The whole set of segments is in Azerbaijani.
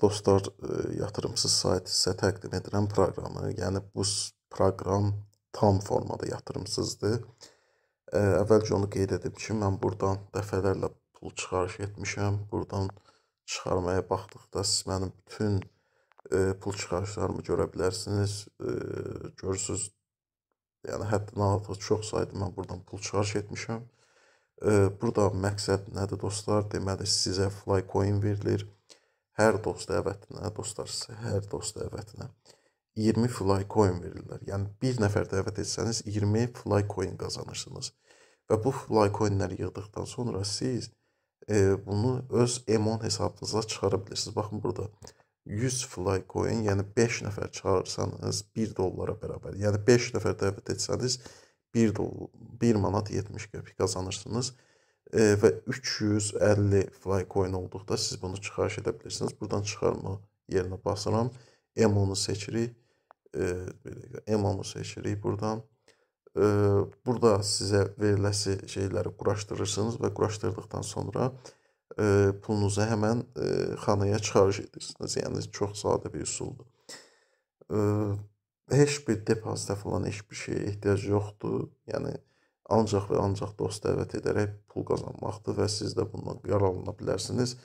Dostlar, e, yatırımsız sayt sizə təqdim edilən proqramı, yəni bu proqram tam formada yatırımsızdır. E, əvvəlcə onu qeyd edim ki, mən buradan dəfələrlə pul çıxarış etmişəm. Buradan çıxarmaya baxdıqda siz mənim bütün e, pul çıxarışlarımı görə bilərsiniz. Görürsüz, yəni həddindən artıq çox sayda mən buradan pul çıxarış etmişəm. Burada məqsəd nədir dostlar? Deməli, sizə Flycoin verilir Hər dost dəvətinə, dostlar sizə hər dost dəvətinə 20 Flycoin verirlər. Yəni bir nəfər dəvət etsəniz 20 Flycoin qazanırsınız. Və bu Flycoinləri yığdıqdan sonra siz e, bunu öz Emon hesabınıza çıxara bilirsiniz. Baxın burada 100 Flycoin, yəni 5 nəfər çağırsanız 1 dollara bərabər. Yəni 5 nəfər dəvət etsəniz 1 dolar 1 manat 70 qəpik qazanırsınız və 350 Flycoin olduqda siz bunu çıxarış edə bilirsiniz. Buradan çıxarma yerinə basıram. Emonu seçirik. Emonu seçirik buradan. Burada sizə veriləsi şeyləri quraşdırırsınız və quraşdırdıqdan sonra e, pulunuzu həmən e, xanaya çıxarış edirsiniz. Yəni, çox sadə bir üsuldur. Heç bir depozitə falan heç bir şeyə ehtiyac yoxdur. Yəni, ancaq və ancaq dost dəvət edərək pul qazanmaqdır və siz də bundan yararlana bilərsiniz.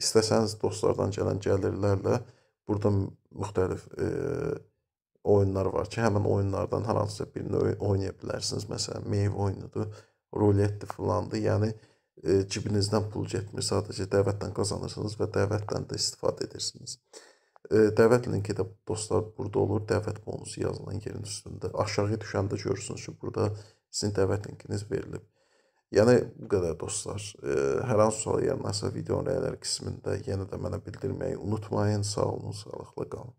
İstəsəniz dostlardan gələn gəlirlərlə burada müxtəlif e, oyunlar var ki, həmin oyunlardan hər hansısa birini oynaya bilərsiniz. Məsələn, meyvə oyunudur, ruletdir filandır. Yəni e, cibinizdən pul getmir, sadəcə dəvətlə qazanırsınız və dəvətdən də istifadə edirsiniz. E, dəvət linki də dostlar burada olur. Dəvət bonusu yazılan yerin üstündə. Aşağıya düşəndə görürsünüz ki, burada Sizin dəvətlinkiniz verilib. Yəni bu qədər dostlar. E, hər hansı sual yaranarsa videonun rəylər qismində yenə də mənə bildirməyi unutmayın. Sağ olun, sağlıqla qalın.